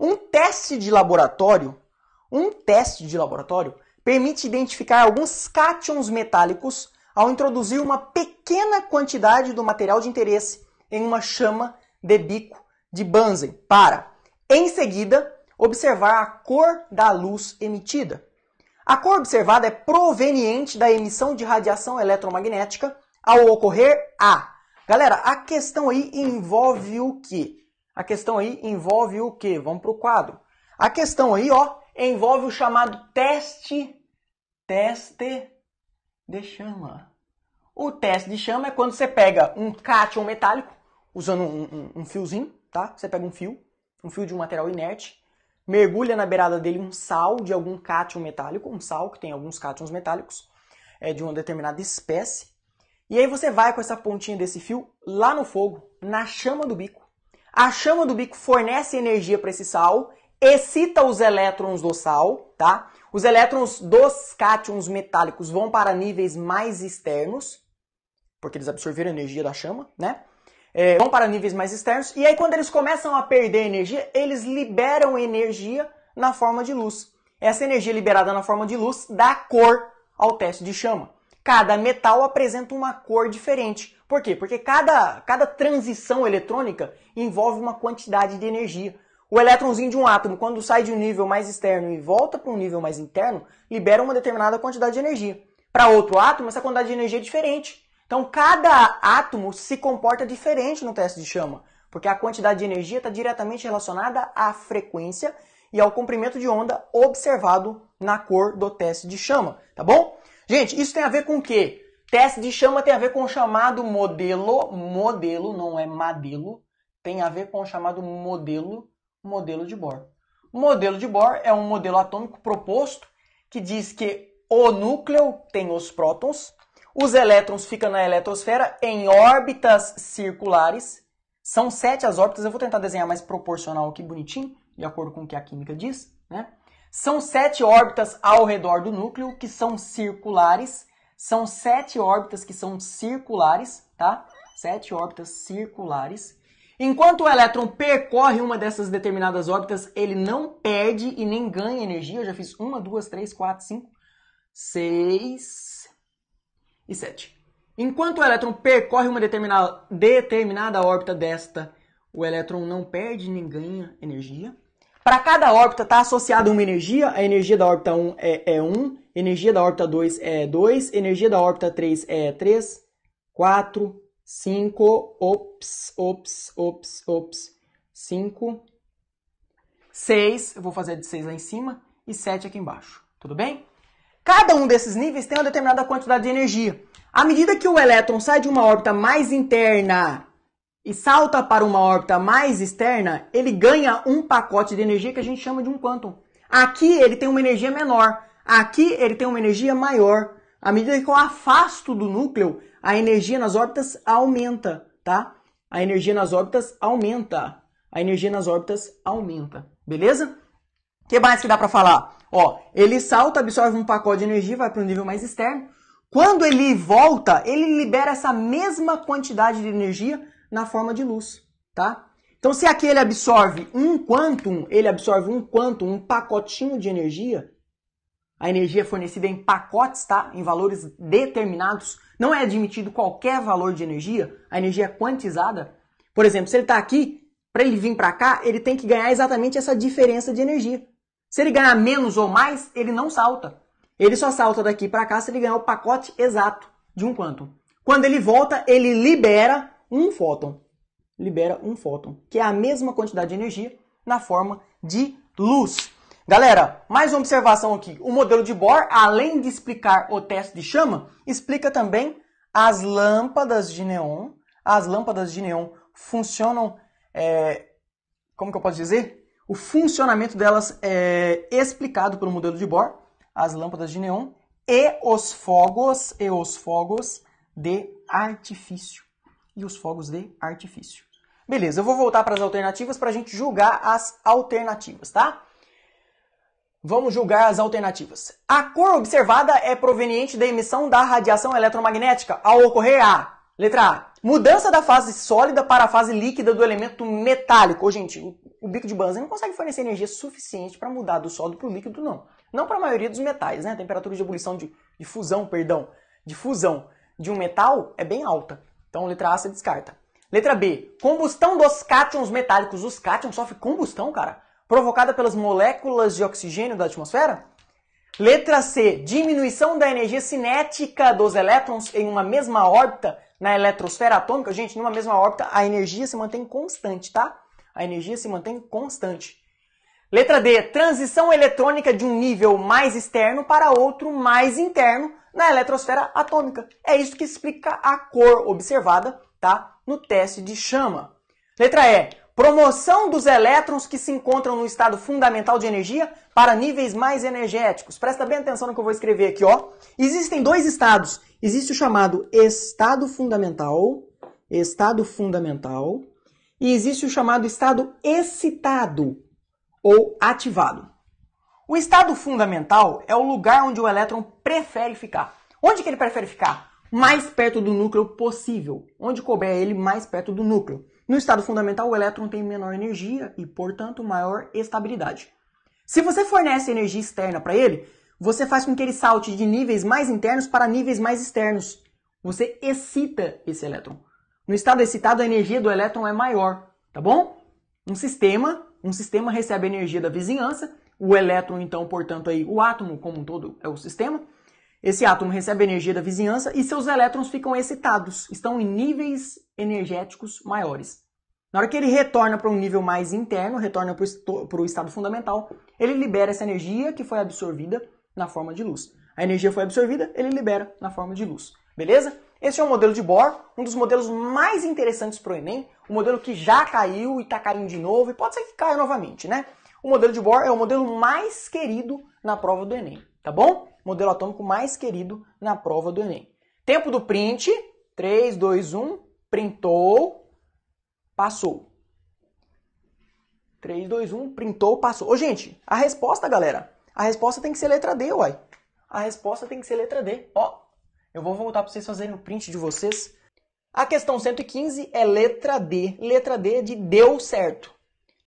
Um teste de laboratório, um teste de laboratório permite identificar alguns cátions metálicos ao introduzir uma pequena quantidade do material de interesse em uma chama de bico de Bunsen para, em seguida, observar a cor da luz emitida. A cor observada é proveniente da emissão de radiação eletromagnética ao ocorrer a. Galera, a questão aí envolve o que? A questão aí envolve o quê? Vamos para o quadro. A questão aí, ó, envolve o chamado teste, teste de chama. O teste de chama é quando você pega um cátion metálico, usando um, um, um fiozinho, tá? Você pega um fio, um fio de um material inerte, mergulha na beirada dele um sal de algum cátion metálico, um sal que tem alguns cátions metálicos, é de uma determinada espécie. E aí você vai com essa pontinha desse fio lá no fogo, na chama do bico, a chama do bico fornece energia para esse sal, excita os elétrons do sal, tá? Os elétrons dos cátions metálicos vão para níveis mais externos, porque eles absorveram a energia da chama, né? É, vão para níveis mais externos, e aí quando eles começam a perder energia, eles liberam energia na forma de luz. Essa energia liberada na forma de luz dá cor ao teste de chama cada metal apresenta uma cor diferente. Por quê? Porque cada, cada transição eletrônica envolve uma quantidade de energia. O elétronzinho de um átomo, quando sai de um nível mais externo e volta para um nível mais interno, libera uma determinada quantidade de energia. Para outro átomo, essa quantidade de energia é diferente. Então, cada átomo se comporta diferente no teste de chama, porque a quantidade de energia está diretamente relacionada à frequência e ao comprimento de onda observado na cor do teste de chama, tá bom? Gente, isso tem a ver com o quê? Teste de chama tem a ver com o chamado modelo, modelo, não é modelo, tem a ver com o chamado modelo, modelo de Bohr. modelo de Bohr é um modelo atômico proposto que diz que o núcleo tem os prótons, os elétrons ficam na eletrosfera em órbitas circulares. São sete as órbitas, eu vou tentar desenhar mais proporcional aqui, bonitinho, de acordo com o que a química diz, né? São sete órbitas ao redor do núcleo que são circulares. São sete órbitas que são circulares, tá? Sete órbitas circulares. Enquanto o elétron percorre uma dessas determinadas órbitas, ele não perde e nem ganha energia. Eu já fiz uma, duas, três, quatro, cinco, seis e sete. Enquanto o elétron percorre uma determinada, determinada órbita desta, o elétron não perde nem ganha energia. Para cada órbita está associada uma energia, a energia da órbita 1 é, é 1, energia da órbita 2 é 2, energia da órbita 3 é 3, 4, 5, ops, ops, ops, ops, 5, 6, eu vou fazer de 6 lá em cima, e 7 aqui embaixo, tudo bem? Cada um desses níveis tem uma determinada quantidade de energia. À medida que o elétron sai de uma órbita mais interna e salta para uma órbita mais externa, ele ganha um pacote de energia que a gente chama de um quantum. Aqui ele tem uma energia menor, aqui ele tem uma energia maior. À medida que eu afasto do núcleo, a energia nas órbitas aumenta, tá? A energia nas órbitas aumenta. A energia nas órbitas aumenta, beleza? O que mais que dá para falar? Ó, ele salta, absorve um pacote de energia, vai para um nível mais externo. Quando ele volta, ele libera essa mesma quantidade de energia na forma de luz, tá? Então, se aqui ele absorve um quantum, ele absorve um quantum, um pacotinho de energia, a energia é fornecida em pacotes, tá? Em valores determinados. Não é admitido qualquer valor de energia. A energia é quantizada. Por exemplo, se ele está aqui, para ele vir para cá, ele tem que ganhar exatamente essa diferença de energia. Se ele ganhar menos ou mais, ele não salta. Ele só salta daqui para cá se ele ganhar o pacote exato de um quantum. Quando ele volta, ele libera um fóton. Libera um fóton, que é a mesma quantidade de energia na forma de luz. Galera, mais uma observação aqui. O modelo de Bohr, além de explicar o teste de chama, explica também as lâmpadas de neon. As lâmpadas de neon funcionam, é, como que eu posso dizer? O funcionamento delas é explicado pelo modelo de Bohr, as lâmpadas de neon e os fogos e os fogos de artifício e os fogos de artifício. Beleza, eu vou voltar para as alternativas para a gente julgar as alternativas, tá? Vamos julgar as alternativas. A cor observada é proveniente da emissão da radiação eletromagnética ao ocorrer a letra A. Mudança da fase sólida para a fase líquida do elemento metálico. Ô, gente, o bico de Bunsen não consegue fornecer energia suficiente para mudar do sólido para o líquido, não. Não para a maioria dos metais, né? A temperatura de ebulição de, de fusão, perdão, de fusão de um metal é bem alta. Então, letra A você descarta. Letra B. Combustão dos cátions metálicos. Os cátions sofrem combustão, cara. Provocada pelas moléculas de oxigênio da atmosfera? Letra C. Diminuição da energia cinética dos elétrons em uma mesma órbita na eletrosfera atômica. Gente, numa mesma órbita a energia se mantém constante, tá? A energia se mantém constante. Letra D. Transição eletrônica de um nível mais externo para outro mais interno na eletrosfera atômica. É isso que explica a cor observada, tá? No teste de chama. Letra E. Promoção dos elétrons que se encontram no estado fundamental de energia para níveis mais energéticos. Presta bem atenção no que eu vou escrever aqui, ó. Existem dois estados. Existe o chamado estado fundamental, estado fundamental, e existe o chamado estado excitado ou ativado. O estado fundamental é o lugar onde o elétron prefere ficar. Onde que ele prefere ficar? Mais perto do núcleo possível. Onde couber ele mais perto do núcleo. No estado fundamental, o elétron tem menor energia e, portanto, maior estabilidade. Se você fornece energia externa para ele, você faz com que ele salte de níveis mais internos para níveis mais externos. Você excita esse elétron. No estado excitado, a energia do elétron é maior, tá bom? Um sistema, um sistema recebe energia da vizinhança o elétron, então, portanto, aí, o átomo como um todo é o sistema. Esse átomo recebe energia da vizinhança e seus elétrons ficam excitados, estão em níveis energéticos maiores. Na hora que ele retorna para um nível mais interno, retorna para o estado fundamental, ele libera essa energia que foi absorvida na forma de luz. A energia foi absorvida, ele libera na forma de luz. Beleza? Esse é o modelo de Bohr, um dos modelos mais interessantes para o Enem, um modelo que já caiu e está caindo de novo, e pode ser que caia novamente, né? O modelo de Bohr é o modelo mais querido na prova do Enem, tá bom? Modelo atômico mais querido na prova do Enem. Tempo do print, 3, 2, 1, printou, passou. 3, 2, 1, printou, passou. Ô, gente, a resposta, galera, a resposta tem que ser letra D, uai. A resposta tem que ser letra D. Ó, eu vou voltar para vocês fazerem o print de vocês. A questão 115 é letra D. Letra D é de deu certo.